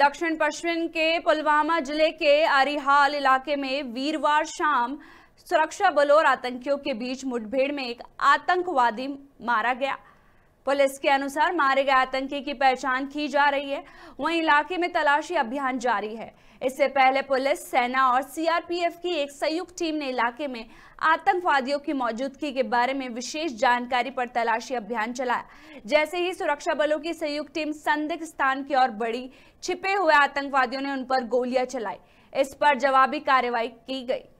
दक्षिण पश्चिम के पुलवामा जिले के अरिहाल इलाके में वीरवार शाम सुरक्षा बलों और आतंकियों के बीच मुठभेड़ में एक आतंकवादी मारा गया पुलिस के अनुसार मारे गए आतंकी की पहचान की जा रही है वहीं इलाके में तलाशी अभियान जारी है इससे पहले पुलिस सेना और सीआरपीएफ की एक संयुक्त टीम ने इलाके में आतंकवादियों की मौजूदगी के बारे में विशेष जानकारी पर तलाशी अभियान चलाया जैसे ही सुरक्षा बलों की संयुक्त टीम संदिग्ध स्थान की ओर बढ़ी छिपे हुए आतंकवादियों ने उन पर गोलियां चलाई इस पर जवाबी कार्रवाई की गई